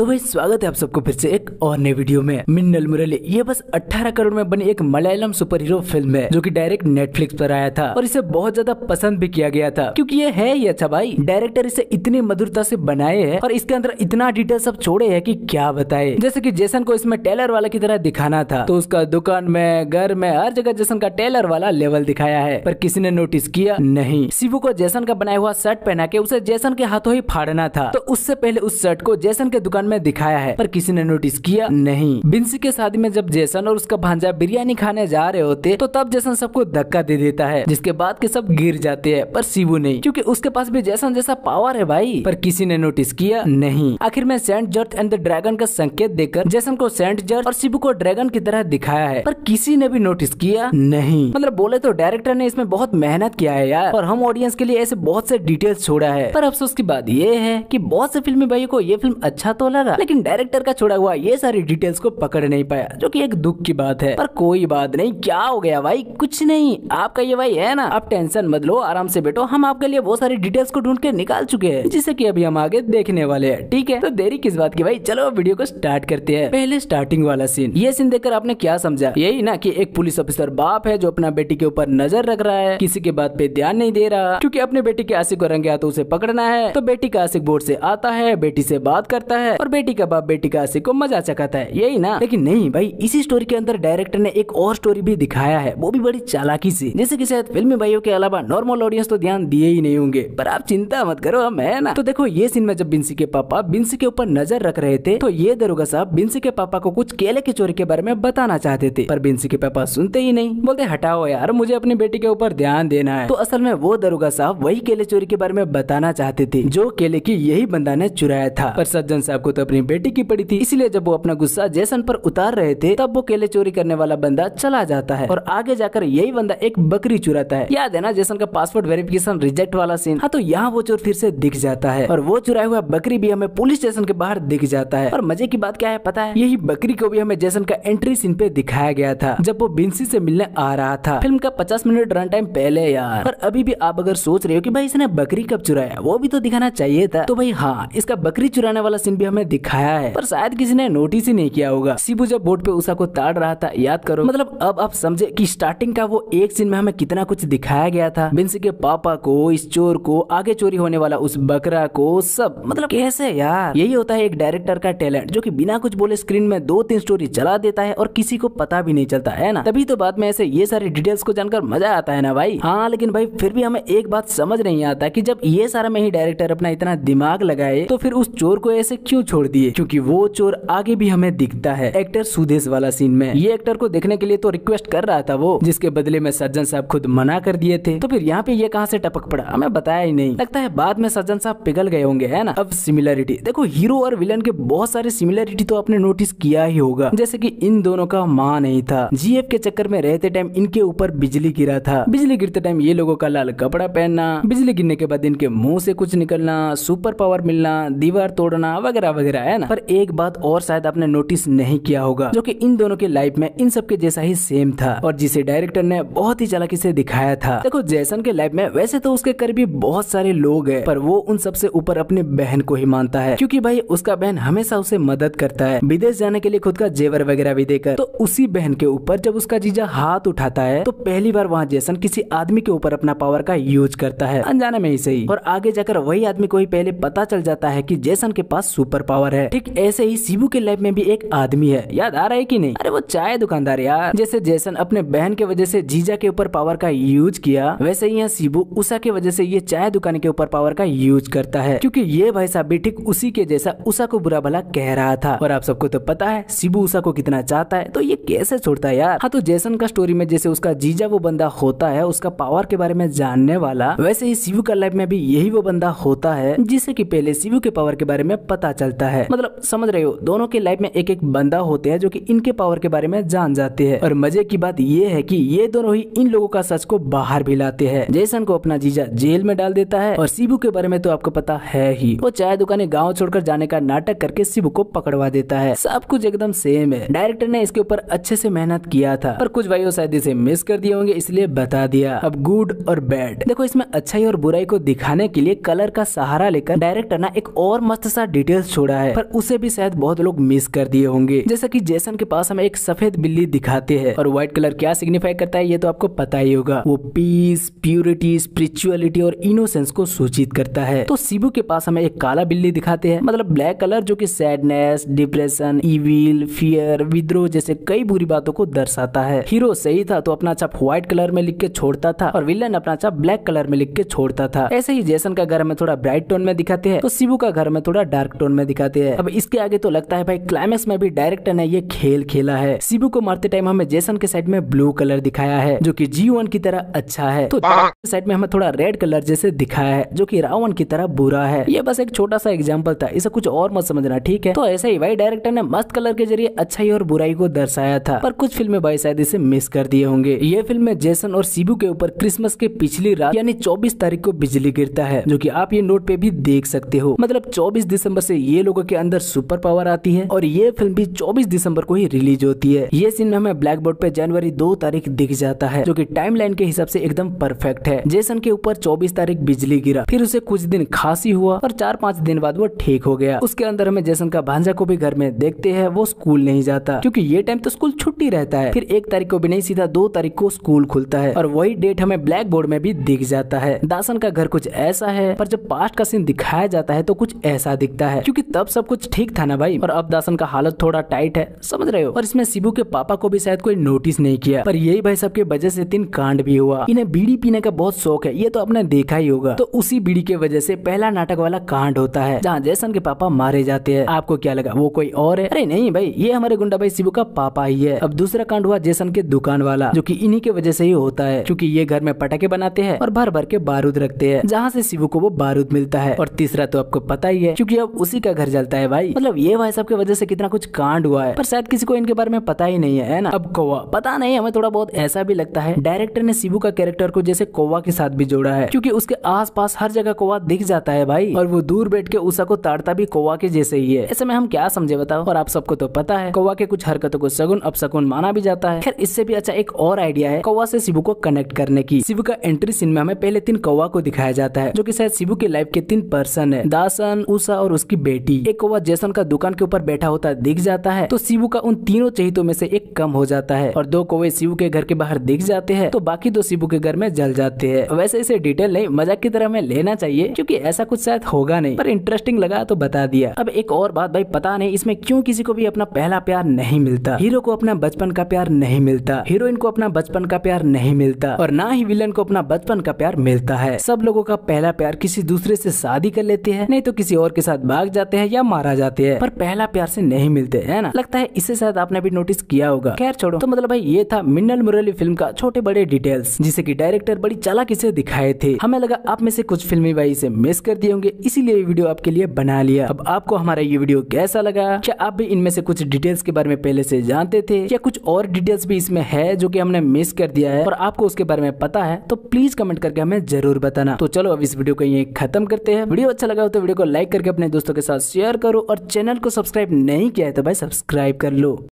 तो भाई स्वागत है आप सबको फिर से एक और नए वीडियो में मिन्नल मुरली ये बस 18 करोड़ में बनी एक मलयालम सुपर हीरो फिल्म है जो कि डायरेक्ट नेटफ्लिक्स पर आया था और इसे बहुत ज्यादा पसंद भी किया गया था क्योंकि ये है ही अच्छा भाई डायरेक्टर इसे इतनी मधुरता से बनाए है और इसके अंदर इतना डिटेल सब छोड़े है की क्या बताए जैसे की जैसन को इसमें टेलर वाला की तरह दिखाना था तो उसका दुकान में घर में हर जगह जैसन का टेलर वाला लेवल दिखाया है पर किसी ने नोटिस किया नहीं शिवू को जैसन का बनाया हुआ शर्ट पहना के उसे जैसन के हाथों ही फाड़ना था तो उससे पहले उस शर्ट को जैसन के दुकान में दिखाया है पर किसी ने नोटिस किया नहीं बिंसी के शादी में जब जैसन और उसका भांजा बिरयानी खाने जा रहे होते तो तब जैसन सबको धक्का दे देता है जिसके बाद के सब गिर जाते हैं पर शिव नहीं क्योंकि उसके पास भी जैसन जैसा पावर है भाई पर किसी ने नोटिस किया नहीं आखिर में सेंट जर्ज एंड द ड्रैगन का संकेत देकर जैसन को सेंट जर्थ और शिव को ड्रैगन की तरह दिखाया है पर किसी ने भी नोटिस किया नहीं मतलब बोले तो डायरेक्टर ने इसमें बहुत मेहनत किया है यार और हम ऑडियंस के लिए ऐसे बहुत से डिटेल्स छोड़ा है पर अफसोस की बात ये है की बहुत से फिल्मी भाइयों को ये फिल्म अच्छा तो रहा था लेकिन डायरेक्टर का छोड़ा हुआ ये सारी डिटेल्स को पकड़ नहीं पाया जो की एक दुख की बात है पर कोई बात नहीं क्या हो गया भाई कुछ नहीं आपका ये भाई है ना आप टेंशन मत लो आराम से बैठो हम आपके लिए वो सारी डिटेल्स को ढूंढ के निकाल चुके हैं जिसे की अभी हम आगे देखने वाले हैं ठीक है तो देरी किस बात की भाई चलो वीडियो को स्टार्ट करते हैं पहले स्टार्टिंग वाला सीन ये सीन देखकर आपने क्या समझा यही ना कि एक पुलिस ऑफिसर बाप है जो अपना बेटी के ऊपर नजर रख रहा है किसी के बात पे ध्यान नहीं दे रहा क्योंकि अपने बेटी के आशिक को रंगे हाथों उसे पकड़ना है तो बेटी का आशिक बोर्ड से आता है बेटी से बात करता है और और बेटी का बाप बेटी का आशिक को मजा चकाता है यही ना लेकिन नहीं भाई इसी स्टोरी के अंदर डायरेक्टर ने एक और स्टोरी भी दिखाया है वो भी बड़ी चालाकी से जैसे की शायद फिल्मी भाइयों के अलावा नॉर्मल ऑडियंस तो ध्यान दिए ही नहीं होंगे पर आप चिंता मत करो हम है ना तो देखो ये सीन में जब बिंसी के पापा बिंसी के ऊपर नजर रख रहे थे तो ये दरोगा साहब बिंसी के पापा को कुछ केले की चोरी के बारे में बताना चाहते थे पर बिंसी के पापा सुनते ही नहीं बोलते हटाओ यार मुझे अपनी बेटी के ऊपर ध्यान देना है तो असल में वो दरोगा साहब वही केले चोरी के बारे में बताना चाहते थे जो केले की यही बंदा ने चुराया था पर सज्जन साहब को तो तो अपनी बेटी की पड़ी थी इसलिए जब वो अपना गुस्सा जैसन पर उतार रहे थे तब वो केले चोरी करने वाला बंदा चला जाता है और आगे जाकर यही बंदा एक बकरी चुराता है याद है ना जैसन का पासपोर्ट वेरिफिकेशन रिजेक्ट वाला सीन हाँ तो यहाँ वो चोर फिर से दिख जाता है और वो चुराया हुआ बकरी भी हमें पुलिस स्टेशन के बाहर दिख जाता है और मजे की बात क्या है पता है यही बकरी को भी हमें जैसन का एंट्री सीन पे दिखाया गया था जब वो बिंसी से मिलने आ रहा था फिल्म का पचास मिनट रन टाइम पहले यार और अभी भी आप अगर सोच रहे हो कि भाई इसने बकरी कब चुराया वो भी तो दिखाना चाहिए था तो भाई हाँ इसका बकरी चुराने वाला सीन भी हमें दिखाया है पर शायद किसी ने नोटिस ही नहीं किया होगा शिबू जब बोट पे उषा को ताड़ रहा था याद करो मतलब अब आप समझे कि स्टार्टिंग का वो एक सीन में हमें कितना कुछ दिखाया गया था बिन्स के पापा को इस चोर को आगे चोरी होने वाला उस बकरा को सब मतलब कैसे यार यही होता है एक डायरेक्टर का टैलेंट जो की बिना कुछ बोले स्क्रीन में दो तीन स्टोरी चला देता है और किसी को पता भी नहीं चलता है ना तभी तो बाद में ऐसे ये सारी डिटेल्स को जानकर मजा आता है ना भाई हाँ लेकिन भाई फिर भी हमें एक बात समझ नहीं आता की जब ये सारा में ही डायरेक्टर अपना इतना दिमाग लगाए तो फिर उस चोर को ऐसे क्यों छोड़ दिए क्योंकि वो चोर आगे भी हमें दिखता है एक्टर सुदेश वाला सीन में ये एक्टर को देखने के लिए तो रिक्वेस्ट कर रहा था वो जिसके बदले में सज्जन साहब खुद मना कर दिए थे तो फिर यहाँ पे ये कहाँ से टपक पड़ा हमें बताया ही नहीं लगता है बाद में सज्जन साहब पिघल गए होंगे है ना अब सिमिलरिटी देखो हीरो और विलन के बहुत सारे सिमिलरिटी तो आपने नोटिस किया ही होगा जैसे की इन दोनों का माँ नहीं था जीएफ के चक्कर में रहते टाइम इनके ऊपर बिजली गिरा था बिजली गिरते टाइम ये लोगों का लाल कपड़ा पहनना बिजली गिरने के बाद इनके मुंह से कुछ निकलना सुपर पावर मिलना दीवार तोड़ना वगैरह वगैरह है ना पर एक बात और शायद आपने नोटिस नहीं किया होगा जो कि इन दोनों के लाइफ में इन सबके जैसा ही सेम था और जिसे डायरेक्टर ने बहुत ही चालाकी से दिखाया था देखो जैसन के लाइफ में वैसे तो उसके करीबी बहुत सारे लोग है पर वो उन सबसे ऊपर अपनी बहन को ही मानता है क्यूँकी भाई उसका बहन हमेशा उसे मदद करता है विदेश जाने के लिए खुद का जेवर वगैरह भी देकर तो उसी बहन के ऊपर जब उसका जीजा हाथ उठाता है तो पहली बार वहाँ जैसन किसी आदमी के ऊपर अपना पावर का यूज करता है अनजाने में ही सही और आगे जाकर वही आदमी को ही पहले पता चल जाता है की जैसन के पास सुपर पावर है ठीक ऐसे ही शिबू के लाइफ में भी एक आदमी है याद आ रहा है की नहीं अरे वो चाय दुकानदार यार जैसे जैसन अपने बहन के वजह से जीजा के ऊपर पावर का यूज किया वैसे ही यहाँ शिबू उषा के वजह से ये चाय दुकान के ऊपर पावर का यूज करता है क्योंकि ये भाई साहब भी ठीक उसी के जैसा उषा को बुरा भला कह रहा था और आप सबको तो पता है शिबू उषा को कितना चाहता है तो ये कैसे छोड़ता है यार हाँ तो जैसन का स्टोरी में जैसे उसका जीजा वो बंदा होता है उसका पावर के बारे में जानने वाला वैसे ही शिव का लाइफ में भी यही वो बंदा होता है जिसे की पहले शिव के पावर के बारे में पता चलता रहता है मतलब समझ रहे हो दोनों के लाइफ में एक एक बंदा होते हैं जो कि इनके पावर के बारे में जान जाते हैं और मजे की बात यह है कि ये दोनों ही इन लोगों का सच को बाहर भी लाते हैं जैसन को अपना जीजा जेल में डाल देता है और शिबू के बारे में तो आपको पता है ही वो चाय दुकाने गाँव छोड़कर जाने का नाटक करके शिबू को पकड़वा देता है सब कुछ एकदम सेम है डायरेक्टर ने इसके ऊपर अच्छे से मेहनत किया था और कुछ भाइयों शायद इसे मिस कर दिए होंगे इसलिए बता दिया अब गुड और बैड देखो इसमें अच्छाई और बुराई को दिखाने के लिए कलर का सहारा लेकर डायरेक्टर ना एक और मस्त सा डिटेल्स छोड़ उड़ा है पर उसे भी शायद बहुत लोग मिस कर दिए होंगे जैसे की जेसन के पास हमें एक सफेद बिल्ली दिखाते हैं और व्हाइट कलर क्या सिग्निफाई करता है ये तो आपको पता ही होगा वो पीस प्यूरिटी स्पिरिचुअलिटी और इनोसेंस को सूचित करता है तो शिबू के पास हमें एक काला बिल्ली दिखाते हैं मतलब ब्लैक कलर जो की सैडनेस डिप्रेशन इविल फियर विद्रोह जैसे कई बुरी बातों को दर्शाता है हीरो सही था तो अपना छाप व्हाइट कलर में लिख के छोड़ता था और विलन अपना छाप ब्लैक कलर में लिख के छोड़ता था ऐसे ही जैसन का घर में थोड़ा ब्राइट टोन में दिखाते हैं तो शिबू का घर में थोड़ा डार्क टोन में दिखाते दिखाते हैं अब इसके आगे तो लगता है भाई क्लाइमेक्स में भी डायरेक्टर ने ये खेल खेला है सीबू को मारते टाइम हमें जेसन के साइड में ब्लू कलर दिखाया है जो की जी की तरह अच्छा है तो साइड हाँ। में हमें थोड़ा रेड कलर जैसे दिखाया है जो की रावण की तरह बुरा है ये बस एक छोटा सा एग्जाम्पल था इसे कुछ और मत समझना ठीक है तो ऐसे ही भाई डायरेक्टर ने मस्त कलर के जरिए अच्छाई और बुराई को दर्शाया था पर कुछ फिल्म भाई शायद इसे मिस कर दिए होंगे ये फिल्म में जेसन और शिबू के ऊपर क्रिसमस के पिछली रात यानी 24 तारीख को बिजली गिरता है जो कि आप ये नोट पे भी देख सकते हो मतलब 24 दिसंबर से ये लोगों के अंदर सुपर पावर आती है और ये फिल्म भी चौबीस दिसंबर को ही रिलीज होती है ये सीन हमें ब्लैक बोर्ड पे जनवरी दो तारीख दिख जाता है जो की टाइम के हिसाब से एकदम परफेक्ट है जेसन के ऊपर चौबीस तारीख बिजली गिरा फिर उसे कुछ दिन खांसी हुआ और चार पांच दिन बाद वो ठीक हो गया उसके अंदर हमें जेसन का भांजा को भी घर में देखते हैं वो स्कूल नहीं जाता क्योंकि ये टाइम तो स्कूल छुट्टी रहता है फिर एक तारीख को भी नहीं सीधा दो तारीख को स्कूल खुलता है और वही डेट हमें ब्लैक बोर्ड में भी दिख जाता है दासन का घर कुछ ऐसा है पर जब पास्ट का सीन दिखाया जाता है तो कुछ ऐसा दिखता है क्योंकि तब सब कुछ ठीक था ना भाई और अब दासन का हालत थोड़ा टाइट है समझ रहे हो और इसमें शिबू के पापा को भी शायद कोई नोटिस नहीं किया पर यही भाई सबके वजह से तीन कांड भी हुआ इन्हें बीड़ी पीने का बहुत शौक है ये तो आपने देखा ही होगा तो उसी बीड़ी के वजह से पहला नाटक वाला कांड होता है जहाँ जैसन के पापा मारे जाते हैं आपको क्या लगा वो कोई और है अरे नहीं भाई ये हमारे गुंडा भाई शिबू का पापा ही है अब दूसरा कांड हुआ जैसन के दुकान वाला जो की इन्हीं के वजह से ही होता है क्यूँकी ये घर में पटाखे बनाते हैं और भर भर के बारूद रखते हैं जहाँ से शिवू को वो बारूद मिलता है और तीसरा तो आपको पता ही है क्यूँकी अब उसी का घर जलता है भाई मतलब ये भाई साहब की वजह से कितना कुछ कांड हुआ है पर शायद किसी को इनके बारे में पता ही नहीं है ना अब कौवा पता नहीं हमें थोड़ा बहुत ऐसा भी लगता है डायरेक्टर ने शिबू का कैरेक्टर को जैसे कौवा के साथ भी जोड़ा है क्योंकि उसके आस हर जगह कौवा दिख जाता है भाई और वो दूर बैठ के उषा को ताड़ता भी कोवा के जैसे ही है ऐसे में हम क्या समझे बताओ और आप सबको तो पता है कौवा के कुछ हरकतों को सगुन अब सगुन माना भी जाता है खैर इससे भी अच्छा एक और आइडिया है कौवा से शिबू को कनेक्ट करने की शिबू का एंट्री सीन में हमें पहले तीन कौवा को दिखाया जाता है जो की शायद शिबू के लाइफ के तीन पर्सन है दासन उषा और उसकी बेटी बेटी एक कौवा जैसन का दुकान के ऊपर बैठा होता दिख जाता है तो शिव का उन तीनों चहितों में से एक कम हो जाता है और दो कौवे शिव के घर के बाहर दिख जाते हैं तो बाकी दो शिव के घर में जल जाते हैं वैसे इसे डिटेल नहीं मजाक की तरह हमें लेना चाहिए क्योंकि ऐसा कुछ शायद होगा नहीं पर इंटरेस्टिंग लगा तो बता दिया अब एक और बात भाई पता नहीं इसमें क्यों किसी को भी अपना पहला प्यार नहीं मिलता हीरो को अपना बचपन का प्यार नहीं मिलता हीरोइन को अपना बचपन का प्यार नहीं मिलता और ना ही विलन को अपना बचपन का प्यार मिलता है सब लोगों का पहला प्यार किसी दूसरे से शादी कर लेते हैं नहीं तो किसी और के साथ भाग जाते हैं हैं या मारा जाते हैं पर पहला प्यार से नहीं मिलते है ना लगता है इसे शायद आपने भी नोटिस किया होगा खैर छोड़ो तो मतलब भाई ये था मिन्नल मुरली फिल्म का छोटे बड़े डिटेल्स जिसे की डायरेक्टर बड़ी चालाकी से दिखाए थे हमें लगा आप में से कुछ फिल्मी भाई इसे मिस कर दिए होंगे इसीलिए वीडियो आपके लिए बना लिया अब आपको हमारा ये वीडियो कैसा लगा क्या आप भी इनमें से कुछ डिटेल्स के बारे में पहले से जानते थे या कुछ और डिटेल्स भी इसमें है जो की हमने मिस कर दिया है और आपको उसके बारे में पता है तो प्लीज कमेंट करके हमें जरूर बताना तो चलो अब इस वीडियो को यही खत्म करते हैं वीडियो अच्छा लगा हो तो वीडियो को लाइक करके अपने दोस्तों के साथ शेयर करो और चैनल को सब्सक्राइब नहीं किया है तो भाई सब्सक्राइब कर लो